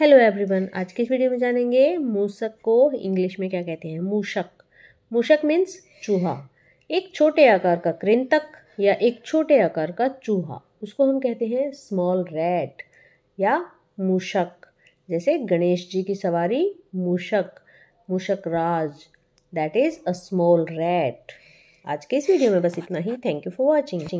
hello everyone आज के इस वीडियो में जानेंगे मूसक को इंग्लिश में क्या कहते हैं मूशक मूशक मीन्स चूहा एक छोटे आकार का कृंतक या एक छोटे आकार का चूहा उसको हम कहते हैं स्मॉल रैट या मूशक जैसे गणेश जी की सवारी मूशक मूशक राज that is a small rat आज के इस वीडियो में बस इतना ही थैंक यू फॉर वॉचिंग